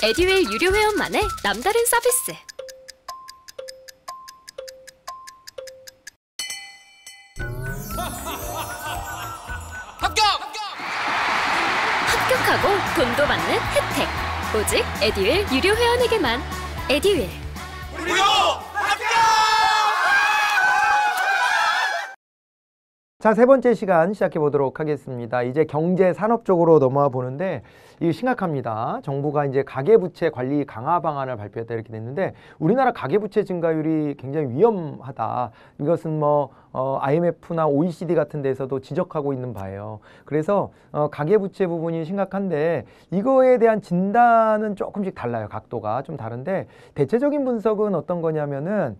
에디웰 유료 회원만의 남다른 서비스. 합격! 합격하고 돈도 받는 혜택. 오직 에디웰 유료 회원에게만. 에디윌. 자, 세 번째 시간 시작해 보도록 하겠습니다. 이제 경제 산업 쪽으로 넘어와 보는데 이게 심각합니다. 정부가 이제 가계부채 관리 강화 방안을 발표했다 이렇게 됐는데 우리나라 가계부채 증가율이 굉장히 위험하다. 이것은 뭐 어, IMF나 OECD 같은 데서도 지적하고 있는 바예요. 그래서 어, 가계부채 부분이 심각한데 이거에 대한 진단은 조금씩 달라요. 각도가 좀 다른데 대체적인 분석은 어떤 거냐면은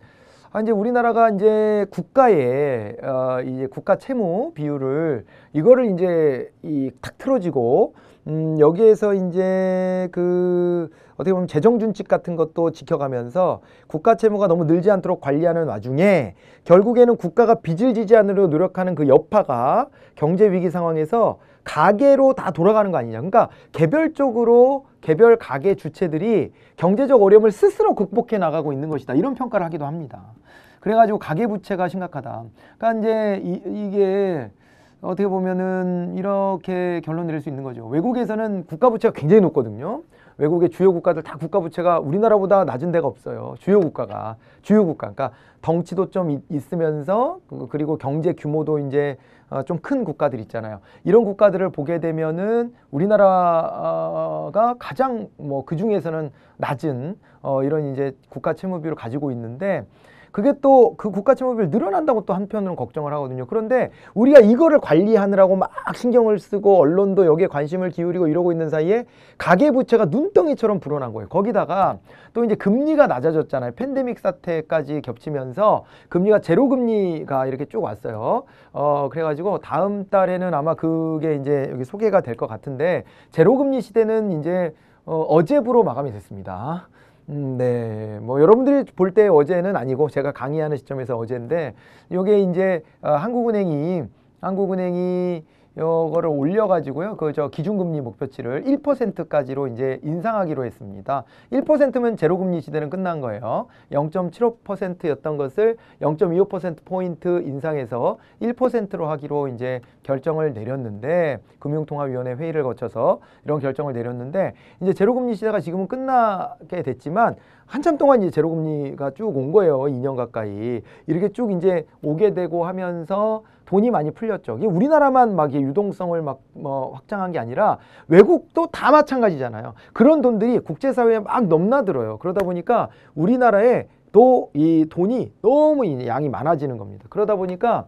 아, 이제 우리나라가 이제 국가의 어, 이제 국가 채무 비율을 이거를 이제 이탁 틀어지고 음, 여기에서 이제 그 어떻게 보면 재정 준칙 같은 것도 지켜가면서 국가 채무가 너무 늘지 않도록 관리하는 와중에 결국에는 국가가 빚을 지지 않으려 노력하는 그 여파가 경제 위기 상황에서 가게로 다 돌아가는 거 아니냐. 그러니까 개별적으로 개별 가게 주체들이 경제적 어려움을 스스로 극복해 나가고 있는 것이다. 이런 평가를 하기도 합니다. 그래가지고 가계 부채가 심각하다. 그러니까 이제 이, 이게 어떻게 보면은 이렇게 결론 내릴 수 있는 거죠. 외국에서는 국가 부채가 굉장히 높거든요. 외국의 주요 국가들 다 국가 부채가 우리나라보다 낮은 데가 없어요. 주요 국가가 주요 국가, 그러니까 덩치도 좀 있, 있으면서 그, 그리고 경제 규모도 이제 어, 좀 큰 국가들 있잖아요. 이런 국가들을 보게 되면은 우리나라가 가장 뭐 그 중에서는 낮은 어, 이런 이제 국가 채무 비를 가지고 있는데 그게 또 그 국가 채무비를 늘어난다고 또 한편으로는 걱정을 하거든요. 그런데 우리가 이거를 관리하느라고 막 신경을 쓰고 언론도 여기에 관심을 기울이고 이러고 있는 사이에 가계 부채가 눈덩이처럼 불어난 거예요. 거기다가 또 이제 금리가 낮아졌잖아요. 팬데믹 사태까지 겹치면서 금리가 제로 금리가 이렇게 쭉 왔어요. 어 그래가지고 다음 달에는 아마 그게 이제 여기 소개가 될 것 같은데 제로 금리 시대는 이제 어, 어제부로 마감이 됐습니다. 음, 네. 뭐 여러분들이 볼 때 어제는 아니고 제가 강의하는 시점에서 어제인데 요게 이제 어, 한국은행이 한국은행이 요거를 올려가지고요. 그 저 기준금리 목표치를 1%까지로 이제 인상하기로 했습니다. 1%면 제로금리 시대는 끝난 거예요. 0.75%였던 것을 0.25%포인트 인상해서 1%로 하기로 이제 결정을 내렸는데 금융통화위원회 회의를 거쳐서 이런 결정을 내렸는데 이제 제로금리 시대가 지금은 끝나게 됐지만 한참 동안 이제 제로금리가 쭉 온 거예요. 2년 가까이. 이렇게 쭉 이제 오게 되고 하면서 돈이 많이 풀렸죠. 이게 우리나라만 막 유동성을 막뭐 확장한 게 아니라 외국도 다 마찬가지잖아요. 그런 돈들이 국제사회에 막 넘나들어요. 그러다 보니까 우리나라에 또 이 돈이 너무 양이 많아지는 겁니다. 그러다 보니까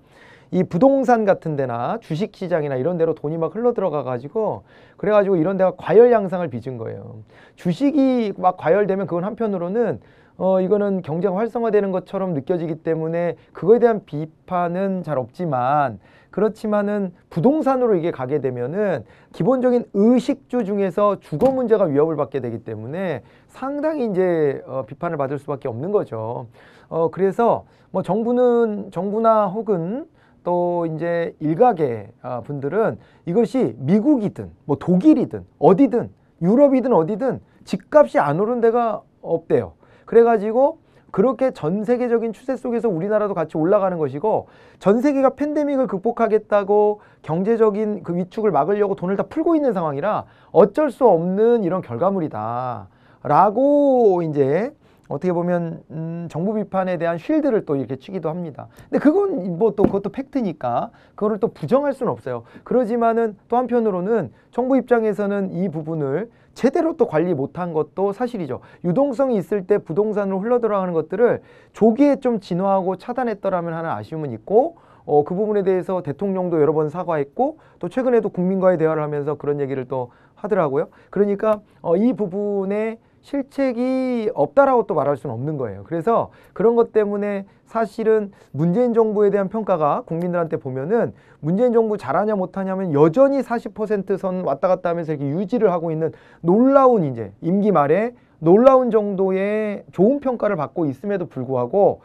이 부동산 같은 데나 주식 시장이나 이런 데로 돈이 막 흘러 들어가 가지고 그래 가지고 이런 데가 과열 양상을 빚은 거예요. 주식이 막 과열되면 그건 한편으로는 어 이거는 경제가 활성화되는 것처럼 느껴지기 때문에 그거에 대한 비판은 잘 없지만 그렇지만은 부동산으로 이게 가게 되면은 기본적인 의식주 중에서 주거 문제가 위협을 받게 되기 때문에 상당히 이제 어, 비판을 받을 수밖에 없는 거죠. 어 그래서 뭐 정부는 정부나 혹은 또 이제 일각의 아, 분들은 이것이 미국이든 뭐 독일이든 어디든 유럽이든 어디든 집값이 안 오른 데가 없대요. 그래가지고 그렇게 전 세계적인 추세 속에서 우리나라도 같이 올라가는 것이고 전 세계가 팬데믹을 극복하겠다고 경제적인 그 위축을 막으려고 돈을 다 풀고 있는 상황이라 어쩔 수 없는 이런 결과물이다. 라고 이제 어떻게 보면 음, 정부 비판에 대한 쉴드를 또 이렇게 치기도 합니다. 근데 그건 뭐 또 그것도 팩트니까 그거를 또 부정할 수는 없어요. 그러지만은 또 한편으로는 정부 입장에서는 이 부분을 제대로 또 관리 못한 것도 사실이죠. 유동성이 있을 때 부동산으로 흘러들어가는 것들을 조기에 좀 진화하고 차단했더라면 하는 아쉬움은 있고 어, 그 부분에 대해서 대통령도 여러 번 사과했고 또 최근에도 국민과의 대화를 하면서 그런 얘기를 또 하더라고요. 그러니까 어, 이 부분에 실책이 없다라고 또 말할 수는 없는 거예요. 그래서 그런 것 때문에 사실은 문재인 정부에 대한 평가가 국민들한테 보면은 문재인 정부 잘하냐 못하냐면 여전히 40%선 왔다 갔다 하면서 이렇게 유지를 하고 있는 놀라운 이제 임기 말에 놀라운 정도의 좋은 평가를 받고 있음에도 불구하고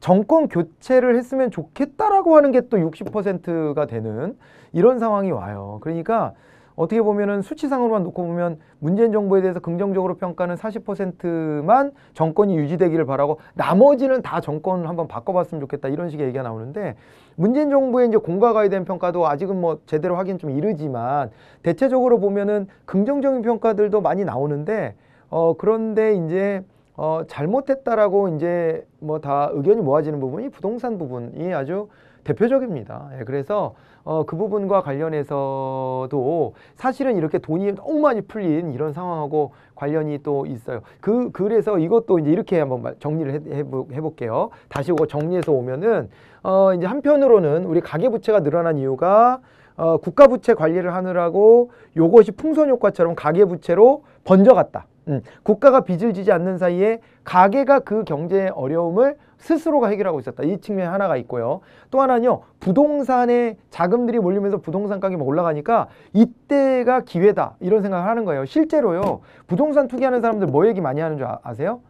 정권 교체를 했으면 좋겠다라고 하는 게 또 60%가 되는 이런 상황이 와요. 그러니까 어떻게 보면은 수치상으로만 놓고 보면 문재인 정부에 대해서 긍정적으로 평가는 40%만 정권이 유지되기를 바라고 나머지는 다 정권 을 한번 바꿔봤으면 좋겠다 이런 식의 얘기가 나오는데 문재인 정부의 이제 공과가에 대한 평가도 아직은 뭐 제대로 하긴 좀 이르지만 대체적으로 보면은 긍정적인 평가들도 많이 나오는데 어 그런데 이제 어 잘못했다라고 이제 뭐 다 의견이 모아지는 부분이 부동산 부분이 아주 대표적입니다. 예, 그래서 어, 그 부분과 관련해서도 사실은 이렇게 돈이 너무 많이 풀린 이런 상황하고 관련이 또 있어요. 그, 그래서 이것도 이제 이렇게 한번 정리를 해, 해보, 해볼게요. 다시 오고 정리해서 오면은, 어, 이제 한편으로는 우리 가계부채가 늘어난 이유가 어, 국가부채 관리를 하느라고 요것이 풍선효과처럼 가계부채로 번져갔다. 음, 국가가 빚을 지지 않는 사이에 가계가 그 경제의 어려움을 스스로가 해결하고 있었다. 이 측면 하나가 있고요. 또 하나는요. 부동산에 자금들이 몰리면서 부동산 가격이 올라가니까 이때가 기회다. 이런 생각을 하는 거예요. 실제로요. 부동산 투기하는 사람들 뭐 얘기 많이 하는 줄 아, 아세요?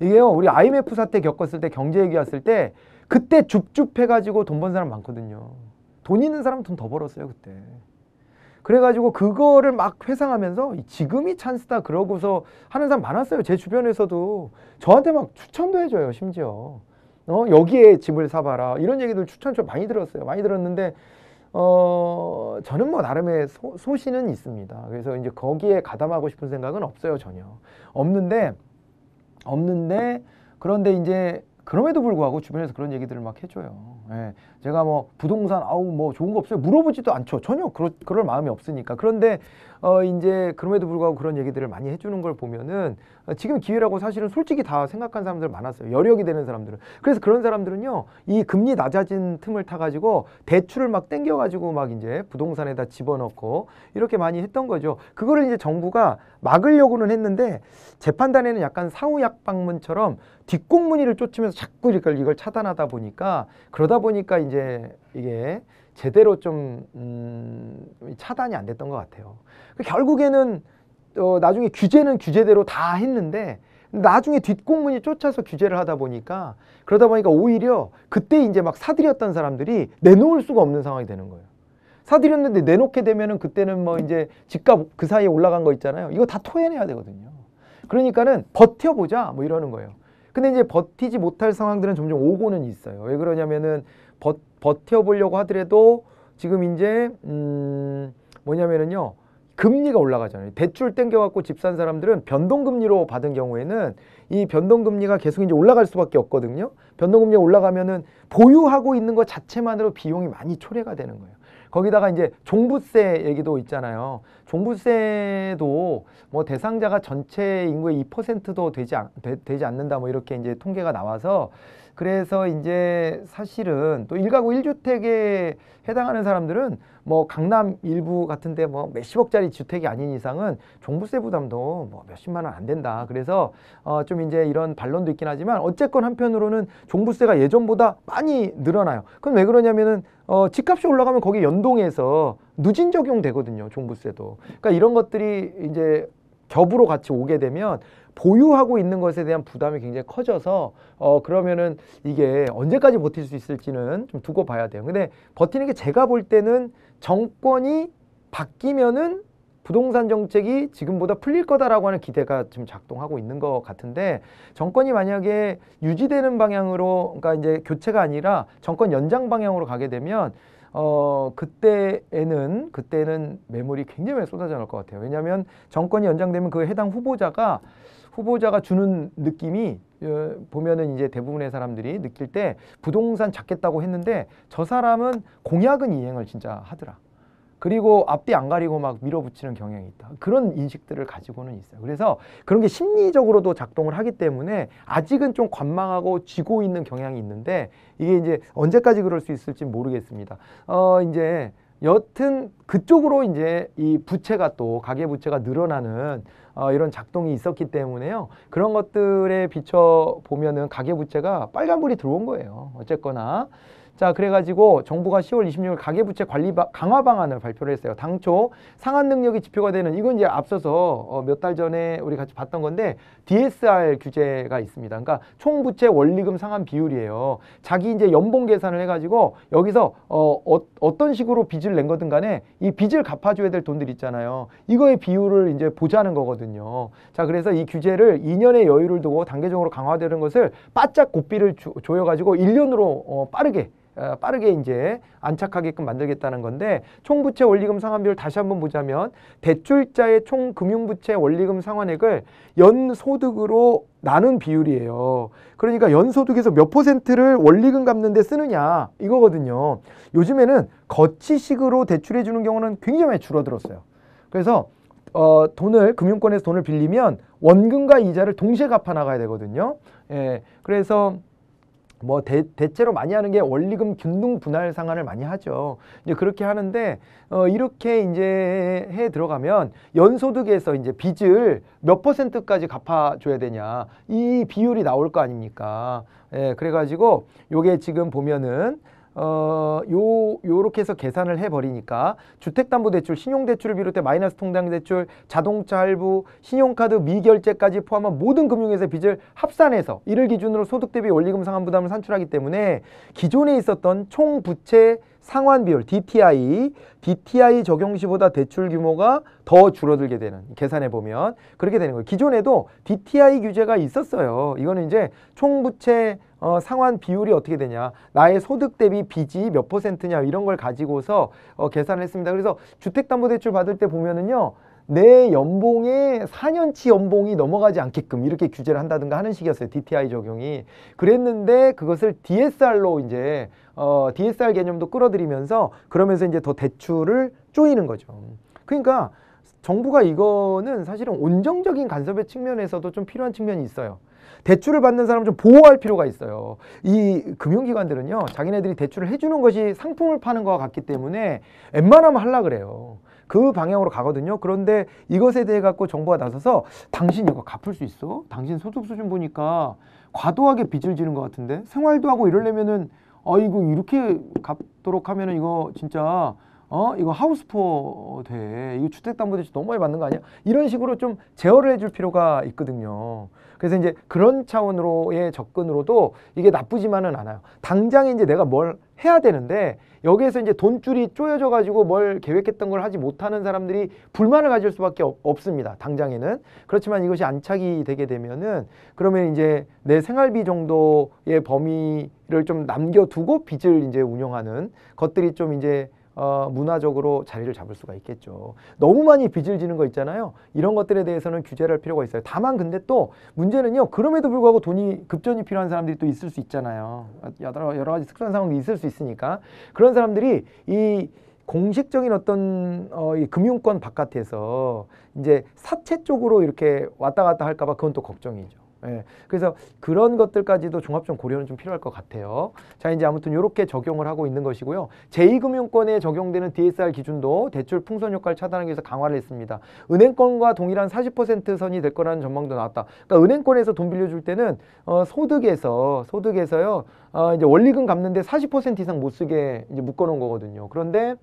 이게요. 우리 IMF 사태 겪었을 때 경제 얘기 였을때 그때 줍줍해가지고 돈 번 사람 많거든요. 돈 있는 사람은 돈 더 벌었어요. 그때. 그래가지고 그거를 막 회상하면서 지금이 찬스다 그러고서 하는 사람 많았어요. 제 주변에서도 저한테 막 추천도 해줘요. 심지어 어, 여기에 집을 사봐라 이런 얘기들 추천 좀 많이 들었어요. 많이 들었는데 어, 저는 뭐 나름의 소, 소신은 있습니다. 그래서 이제 거기에 가담하고 싶은 생각은 없어요 전혀 없는데 없는데 그런데 이제 그럼에도 불구하고 주변에서 그런 얘기들을 막 해줘요. 예. 제가 뭐 부동산 아우 뭐 좋은 거 없어요 물어보지도 않죠. 전혀 그러, 그럴 마음이 없으니까. 그런데 어 이제 그럼에도 불구하고 그런 얘기들을 많이 해주는 걸 보면은 어, 지금 기회라고 사실은 솔직히 다 생각한 사람들 많았어요. 여력이 되는 사람들은. 그래서 그런 사람들은요 이 금리 낮아진 틈을 타가지고 대출을 막 땡겨가지고 막 이제 부동산에다 집어넣고 이렇게 많이 했던 거죠. 그거를 이제 정부가 막으려고는 했는데 재판단에는 약간 사후약방문처럼뒷공문니를 쫓으면서 자꾸 이걸 이걸 차단하다 보니까 그러다 보니까 이제 이게 제대로 좀 음, 차단이 안 됐던 것 같아요. 그 결국에는 어, 나중에 규제는 규제대로 다 했는데 나중에 뒷공문이 쫓아서 규제를 하다 보니까 그러다 보니까 오히려 그때 이제 막 사들였던 사람들이 내놓을 수가 없는 상황이 되는 거예요. 사들였는데 내놓게 되면은 그때는 뭐 이제 집값 그 사이에 올라간 거 있잖아요. 이거 다 토해내야 되거든요. 그러니까는 버텨보자 뭐 이러는 거예요. 근데 이제 버티지 못할 상황들은 점점 오고는 있어요. 왜 그러냐면은 버, 버텨보려고 하더라도 지금 이제 음 뭐냐면은요. 금리가 올라가잖아요. 대출 땡겨갖고 집 산 사람들은 변동금리로 받은 경우에는 이 변동금리가 계속 이제 올라갈 수밖에 없거든요. 변동금리가 올라가면은 보유하고 있는 것 자체만으로 비용이 많이 초래가 되는 거예요. 거기다가 이제 종부세 얘기도 있잖아요. 종부세도 뭐 대상자가 전체 인구의 2%도 되지, 않, 되, 지 않는다 뭐 이렇게 이제 통계가 나와서 그래서 이제 사실은 또 1가구 1주택에 해당하는 사람들은 뭐 강남 일부 같은데 뭐 몇십억짜리 주택이 아닌 이상은 종부세 부담도 뭐 몇십만 원 안 된다. 그래서 어좀 이제 이런 반론도 있긴 하지만 어쨌건 한편으로는 종부세가 예전보다 많이 늘어나요. 그럼 왜 그러냐면은 어 집값이 올라가면 거기 연동해서 누진 적용되거든요. 종부세도. 그러니까 이런 것들이 이제 겹으로 같이 오게 되면 보유하고 있는 것에 대한 부담이 굉장히 커져서 어 그러면은 이게 언제까지 버틸 수 있을지는 좀 두고 봐야 돼요. 근데 버티는 게 제가 볼 때는 정권이 바뀌면은 부동산 정책이 지금보다 풀릴 거다라고 하는 기대가 지금 작동하고 있는 것 같은데 정권이 만약에 유지되는 방향으로 그러니까 이제 교체가 아니라 정권 연장 방향으로 가게 되면 어 그때에는 그때는 매물이 굉장히 많이 쏟아져 나올 것 같아요. 왜냐하면 정권이 연장되면 그 해당 후보자가 후보자가 주는 느낌이 어, 보면은 이제 대부분의 사람들이 느낄 때 부동산 잡겠다고 했는데 저 사람은 공약은 이행을 진짜 하더라. 그리고 앞뒤 안 가리고 막 밀어붙이는 경향이 있다. 그런 인식들을 가지고는 있어요. 그래서 그런 게 심리적으로도 작동을 하기 때문에 아직은 좀 관망하고 쥐고 있는 경향이 있는데 이게 이제 언제까지 그럴 수 있을지 모르겠습니다. 어, 이제 여튼 그쪽으로 이제 이 부채가 또 가계 부채가 늘어나는 어, 이런 작동이 있었기 때문에요. 그런 것들에 비춰 보면은 가계 부채가 빨간불이 들어온 거예요. 어쨌거나 자 그래가지고 정부가 10월 26일 가계부채 관리 바, 강화 방안을 발표를 했어요. 당초 상한 능력이 지표가 되는 이건 이제 앞서서 어, 몇달 전에 우리 같이 봤던 건데 DSR 규제가 있습니다. 그러니까 총부채 원리금 상한 비율이에요. 자기 이제 연봉 계산을 해가지고 여기서 어, 어, 떤 식으로 빚을 낸 거든 간에 이 빚을 갚아줘야 될 돈들 있잖아요. 이거의 비율을 이제 보자는 거거든요. 자 그래서 이 규제를 2년의 여유를 두고 단계적으로 강화되는 것을 바짝 고삐를 조, 여가지고 1년으로 어, 빠르게 어, 빠르게 이제 안착하게끔 만들겠다는 건데 총부채 원리금 상환비율 다시 한번 보자면 대출자의 총 금융부채 원리금 상환액을 연소득으로 나눈 비율이에요. 그러니까 연소득에서 몇 퍼센트를 원리금 갚는데 쓰느냐 이거거든요. 요즘에는 거치식으로 대출해 주는 경우는 굉장히 줄어들었어요. 그래서 어, 돈을 금융권에서 돈을 빌리면 원금과 이자를 동시에 갚아 나가야 되거든요. 예, 그래서 뭐 대, 대체로 많이 하는 게 원리금 균등 분할 상환을 많이 하죠. 이제 그렇게 하는데 어 이렇게 이제 해 들어가면 연소득에서 이제 빚을 몇 퍼센트까지 갚아 줘야 되냐. 이 비율이 나올 거 아닙니까? 예, 그래 가지고 요게 지금 보면은 어, 요, 요렇게 해서 계산을 해버리니까 주택담보대출, 신용대출을 비롯해 마이너스 통장대출, 자동차 할부, 신용카드 미결제까지 포함한 모든 금융회사 빚을 합산해서 이를 기준으로 소득 대비 원리금 상환 부담을 산출하기 때문에 기존에 있었던 총 부채 상환 비율 DTI, DTI 적용 시보다 대출 규모가 더 줄어들게 되는 계산해 보면 그렇게 되는 거예요. 기존에도 DTI 규제가 있었어요. 이거는 이제 총부채 어, 상환 비율이 어떻게 되냐 나의 소득 대비 빚이 몇 퍼센트냐 이런 걸 가지고서 어, 계산을 했습니다. 그래서 주택담보대출 받을 때 보면은요 내 연봉의 4년치 연봉이 넘어가지 않게끔 이렇게 규제를 한다든가 하는 식이었어요. DTI 적용이. 그랬는데 그것을 DSR로 이제 어, DSR 개념도 끌어들이면서 그러면서 이제 더 대출을 쪼이는 거죠. 그러니까 정부가 이거는 사실은 온정적인 간섭의 측면에서도 좀 필요한 측면이 있어요. 대출을 받는 사람 좀 보호할 필요가 있어요. 이 금융기관들은요, 자기네들이 대출을 해주는 것이 상품을 파는 것 같기 때문에 웬만하면 할라 그래요. 그 방향으로 가거든요. 그런데 이것에 대해 갖고 정부가 나서서 당신 이거 갚을 수 있어? 당신 소득 수준 보니까 과도하게 빚을 지는 것 같은데 생활도 하고 이러려면은 아이고 이렇게 갚도록 하면은 이거 진짜 어 이거 하우스포 돼 이거 주택담보대출 너무 많이 받는 거 아니야 이런 식으로 좀 제어를 해줄 필요가 있거든요 그래서 이제 그런 차원으로의 접근으로도 이게 나쁘지만은 않아요 당장에 이제 내가 뭘 해야 되는데 여기에서 이제 돈줄이 쪼여져 가지고 뭘 계획했던 걸 하지 못하는 사람들이 불만을 가질 수밖에 없, 습니다 당장에는 그렇지만 이것이 안착이 되게 되면은 그러면 이제 내 생활비 정도의 범위를 좀 남겨두고 빚을 이제 운영하는 것들이 좀 이제 어, 문화적으로 자리를 잡을 수가 있겠죠. 너무 많이 빚을 지는 거 있잖아요. 이런 것들에 대해서는 규제를 할 필요가 있어요. 다만 근데 또 문제는요. 그럼에도 불구하고 돈이 급전이 필요한 사람들이 또 있을 수 있잖아요. 여러, 여러 가지 특수한 상황이 있을 수 있으니까 그런 사람들이 이 공식적인 어떤 어, 이 금융권 바깥에서 이제 사채 쪽으로 이렇게 왔다 갔다 할까봐 그건 또 걱정이죠. 예. 그래서 그런 것들까지도 종합적 고려는 좀 필요할 것 같아요. 자, 이제 아무튼 이렇게 적용을 하고 있는 것이고요. 제2금융권에 적용되는 DSR 기준도 대출 풍선 효과를 차단하기 위해서 강화를 했습니다. 은행권과 동일한 40% 선이 될 거라는 전망도 나왔다. 그러니까 은행권에서 돈 빌려줄 때는 어, 소득에서 소득에서요. 어, 이제 원리금 갚는데 40% 이상 못 쓰게 이제 묶어놓은 거거든요. 그런데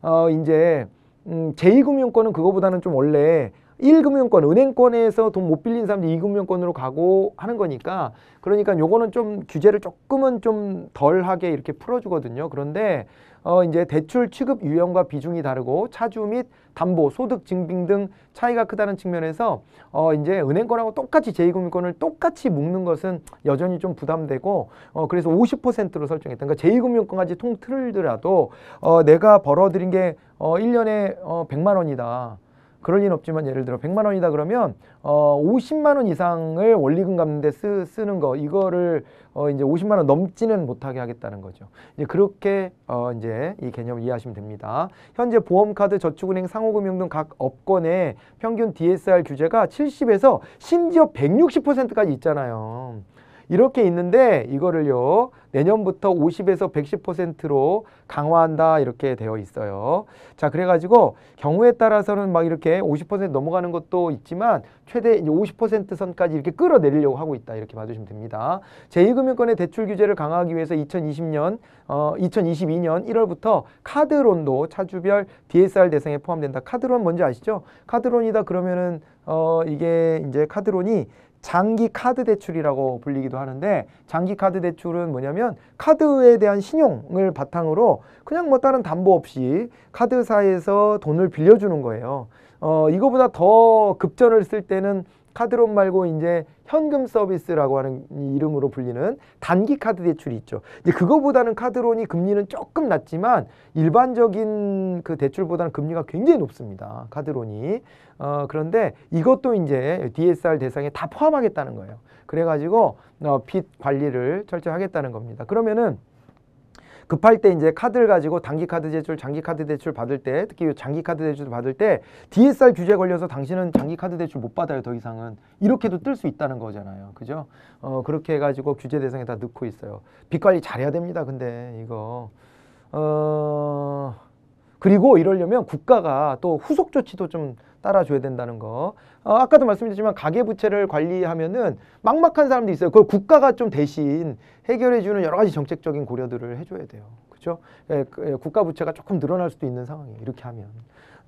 어, 이제 음, 제2금융권은 그거보다는 좀 원래 1금융권 은행권에서 돈 못 빌린 사람들이 2금융권으로 가고 하는 거니까 그러니까 요거는 좀 규제를 조금은 좀 덜하게 이렇게 풀어주거든요. 그런데 어 이제 대출 취급 유형과 비중이 다르고 차주 및 담보, 소득 증빙 등 차이가 크다는 측면에서 어 이제 은행권하고 똑같이 제2금융권을 똑같이 묶는 것은 여전히 좀 부담되고 어 그래서 50%로 설정했던 그러니까 제2금융권까지 통틀더라도 어 내가 벌어들인 게 어 1년에 어 100만 어, 원이다. 그럴 리는 없지만 예를 들어 100만 원이다 그러면 어 50만 원 이상을 원리금 갚는 데 쓰, 쓰는 거 이거를 어 이제 50만 원 넘지는 못하게 하겠다는 거죠. 이제 그렇게 어 이제 이 개념을 이해하시면 됩니다. 현재 보험카드, 저축은행, 상호금융 등 각 업권의 평균 DSR 규제가 70에서 심지어 160%까지 있잖아요. 이렇게 있는데 이거를요 내년부터 50에서 110%로 강화한다 이렇게 되어 있어요. 자 그래가지고 경우에 따라서는 막 이렇게 50% 넘어가는 것도 있지만 최대 50% 선까지 이렇게 끌어내리려고 하고 있다 이렇게 봐주시면 됩니다. 제2금융권의 대출 규제를 강화하기 위해서 2020년 어 2022년 1월부터 카드론도 차주별 DSR 대상에 포함된다. 카드론 뭔지 아시죠? 카드론이다 그러면은 어 이게 이제 카드론이 장기 카드 대출이라고 불리기도 하는데 장기 카드 대출은 뭐냐면 카드에 대한 신용을 바탕으로 그냥 뭐 다른 담보 없이 카드사에서 돈을 빌려주는 거예요. 어, 이거보다 더 급전을 쓸 때는 카드론 말고 이제 현금 서비스라고 하는 이름으로 불리는 단기 카드 대출이 있죠. 이제 그거보다는 카드론이 금리는 조금 낮지만 일반적인 그 대출보다는 금리가 굉장히 높습니다. 카드론이. 어, 그런데 이것도 이제 DSR 대상에 다 포함하겠다는 거예요. 그래가지고 어, 빚 관리를 철저히 하겠다는 겁니다. 그러면은 급할 때 이제 카드를 가지고 단기 카드 대출, 장기 카드 대출 받을 때 특히 장기 카드 대출 받을 때 DSR 규제 걸려서 당신은 장기 카드 대출 못 받아요 더 이상은 이렇게도 뜰 수 있다는 거잖아요, 그죠? 어 그렇게 해가지고 규제 대상에 다 넣고 있어요. 빚 관리 잘해야 됩니다, 근데 이거 어 그리고 이러려면 국가가 또 후속 조치도 좀 따라줘야 된다는 거. 어, 아까도 말씀드렸지만 가계부채를 관리하면은 막막한 사람도 있어요. 그걸 국가가 좀 대신 해결해주는 여러 가지 정책적인 고려들을 해줘야 돼요. 그렇죠? 예, 국가부채가 조금 늘어날 수도 있는 상황이에요. 이렇게 하면.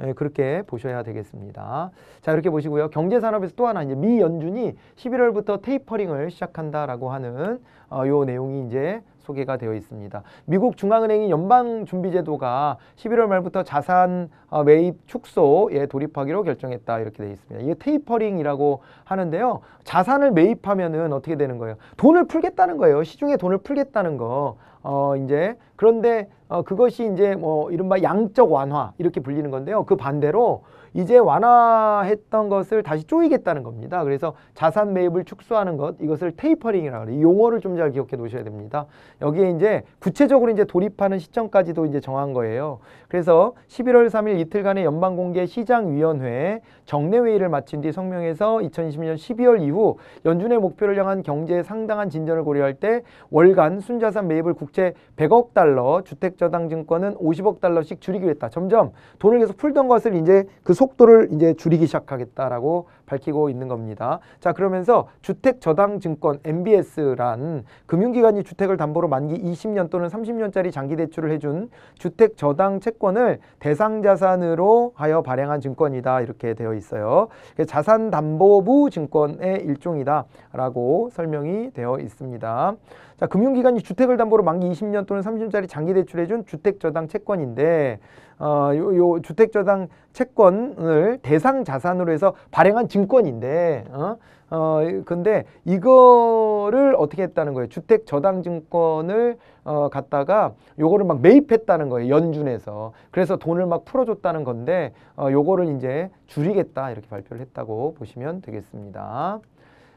예, 그렇게 보셔야 되겠습니다. 자, 이렇게 보시고요. 경제산업에서 또 하나 이제 미 연준이 11월부터 테이퍼링을 시작한다라고 하는 어, 요 내용이 이제 소개가 되어 있습니다. 미국 중앙은행이 연방준비제도가 11월 말부터 자산 어, 매입 축소에 돌입하기로 결정했다 이렇게 되어 있습니다. 이게 테이퍼링이라고 하는데요. 자산을 매입하면은 어떻게 되는 거예요? 돈을 풀겠다는 거예요. 시중에 돈을 풀겠다는 거. 어 이제 그런데 어 그것이 이제 뭐 이른바 양적 완화 이렇게 불리는 건데요. 그 반대로 이제 완화했던 것을 다시 쪼이겠다는 겁니다. 그래서 자산 매입을 축소하는 것 이것을 테이퍼링이라고 해요. 용어를 좀 잘 기억해 놓으셔야 됩니다. 여기에 이제 구체적으로 이제 돌입하는 시점까지도 이제 정한 거예요. 그래서 11월 3일 이틀간의 연방공개 시장위원회 정례회의를 마친 뒤 성명에서 2020년 12월 이후 연준의 목표를 향한 경제의 상당한 진전을 고려할 때 월간 순자산 매입을 국채 100억 달러, 주택저당증권은 50억 달러씩 줄이기로 했다. 점점 돈을 계속 풀던 것을 이제 그 속도를 이제 줄이기 시작하겠다라고 밝히고 있는 겁니다. 자 그러면서 주택저당증권 MBS란 금융기관이 주택을 담보로 만기 20년 또는 30년짜리 장기 대출을 해준 주택저당 채권을 대상자산으로 하여 발행한 증권이다 이렇게 되어 있어요. 자산담보부 증권의 일종이다 라고 설명이 되어 있습니다. 자, 금융기관이 주택을 담보로 만기 20년 또는 30년짜리 장기 대출해준 주택저당 채권인데 어, 요, 요 주택저당 채권을 대상 자산으로 해서 발행한 증권인데 어? 어, 근데 이거를 어떻게 했다는 거예요? 주택 저당 증권을 어, 갖다가 요거를 막 매입했다는 거예요. 연준에서. 그래서 돈을 막 풀어줬다는 건데 어, 요거를 이제 줄이겠다 이렇게 발표를 했다고 보시면 되겠습니다.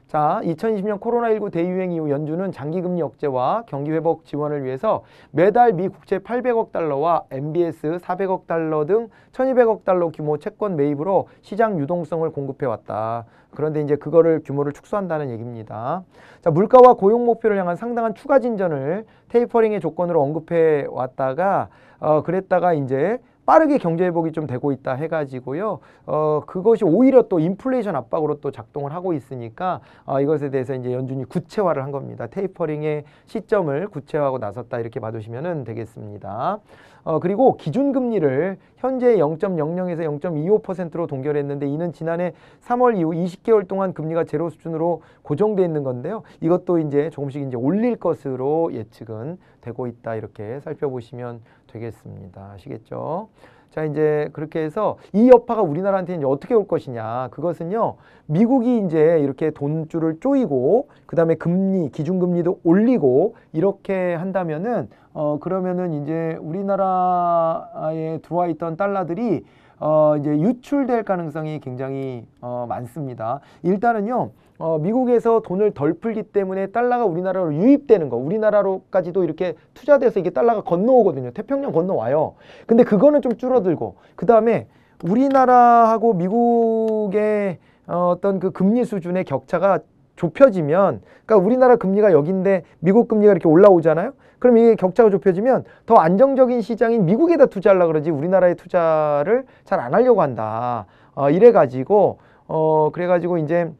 자, 2020년 코로나19 대유행 이후 연준은 장기금리 억제와 경기 회복 지원을 위해서 매달 미 국채 800억 달러와 MBS 400억 달러 등 1200억 달러 규모 채권 매입으로 시장 유동성을 공급해 왔다. 그런데 이제 그거를 규모를 축소한다는 얘기입니다. 자, 물가와 고용 목표를 향한 상당한 추가 진전을 테이퍼링의 조건으로 언급해 왔다가 어 그랬다가 이제 빠르게 경제 회복이 좀 되고 있다 해가지고요. 어, 그것이 오히려 또 인플레이션 압박으로 또 작동을 하고 있으니까 어, 이것에 대해서 이제 연준이 구체화를 한 겁니다. 테이퍼링의 시점을 구체화하고 나섰다 이렇게 봐두시면 되겠습니다. 어, 그리고 기준금리를 현재 0.00에서 0.25%로 동결했는데 이는 지난해 3월 이후 20개월 동안 금리가 제로 수준으로 고정돼 있는 건데요. 이것도 이제 조금씩 이제 올릴 것으로 예측은 되고 있다 이렇게 살펴보시면 되겠습니다. 아시겠죠? 자 이제 그렇게 해서 이 여파가 우리나라한테 이제 어떻게 올 것이냐 그것은요 미국이 이제 이렇게 돈줄을 쪼이고 그 다음에 금리 기준금리도 올리고 이렇게 한다면은 어 그러면은 이제 우리나라에 들어와 있던 달러들이 어 이제 유출될 가능성이 굉장히 어 많습니다 일단은요 어, 미국에서 돈을 덜 풀기 때문에 달러가 우리나라로 유입되는 거 우리나라로까지도 이렇게 투자돼서 이게 달러가 건너오거든요 태평양 건너와요 근데 그거는 좀 줄어들고 그 다음에 우리나라하고 미국의 어, 어떤 그 금리 수준의 격차가 좁혀지면 그러니까 우리나라 금리가 여기인데 미국 금리가 이렇게 올라오잖아요 그럼 이게 격차가 좁혀지면 더 안정적인 시장인 미국에다 투자하려 그러지 우리나라에 투자를 잘 안 하려고 한다 어, 이래 가지고 어 그래 가지고 이제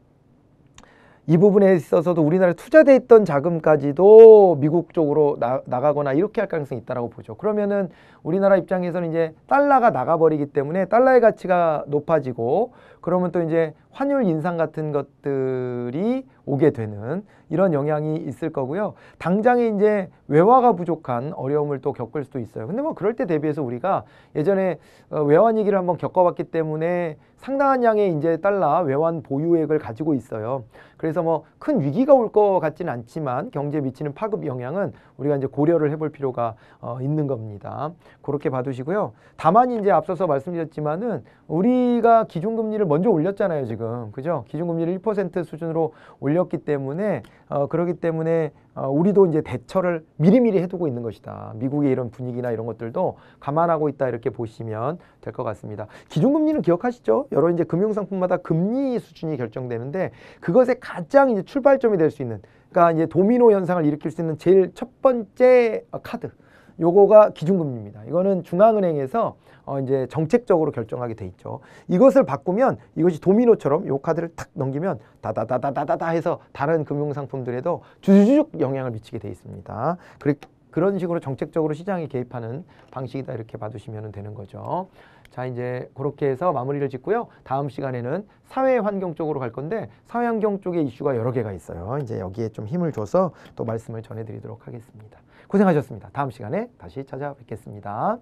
이 부분에 있어서도 우리나라에 투자돼 있던 자금까지도 미국 쪽으로 나, 가거나 이렇게 할 가능성이 있다라고 보죠. 그러면은 우리나라 입장에서는 이제 달러가 나가버리기 때문에 달러의 가치가 높아지고 그러면 또 이제 환율 인상 같은 것들이 오게 되는 이런 영향이 있을 거고요. 당장에 이제 외화가 부족한 어려움을 또 겪을 수도 있어요. 근데 뭐 그럴 때 대비해서 우리가 예전에 어, 외환 위기를 한번 겪어봤기 때문에 상당한 양의 이제 달러 외환 보유액을 가지고 있어요. 그래서 뭐 큰 위기가 올 것 같지는 않지만 경제에 미치는 파급 영향은 우리가 이제 고려를 해볼 필요가 어, 있는 겁니다. 그렇게 봐두시고요. 다만 이제 앞서서 말씀드렸지만은 우리가 기준금리를 먼저 올렸잖아요 지금 그죠 기준금리를 1% 수준으로 올렸기 때문에 어, 그렇기 때문에 어, 우리도 이제 대처를 미리미리 해두고 있는 것이다 미국의 이런 분위기나 이런 것들도 감안하고 있다 이렇게 보시면 될 것 같습니다 기준금리는 기억하시죠 여러 이제 금융상품마다 금리 수준이 결정되는데 그것의 가장 이제 출발점이 될 수 있는 그러니까 이제 도미노 현상을 일으킬 수 있는 제일 첫 번째 카드 요거가 기준금리입니다. 이거는 중앙은행에서 어 이제 정책적으로 결정하게 돼 있죠. 이것을 바꾸면 이것이 도미노처럼 요 카드를 탁 넘기면 다다다다다다다 해서 다른 금융 상품들에도 주주적 영향을 미치게 돼 있습니다. 그래, 그런 식으로 정책적으로 시장에 개입하는 방식이다 이렇게 봐주시면 되는 거죠. 자 이제 그렇게 해서 마무리를 짓고요. 다음 시간에는 사회환경 쪽으로 갈 건데 사회환경 쪽에 이슈가 여러 개가 있어요. 이제 여기에 좀 힘을 줘서 또 말씀을 전해드리도록 하겠습니다. 고생하셨습니다. 다음 시간에 다시 찾아뵙겠습니다.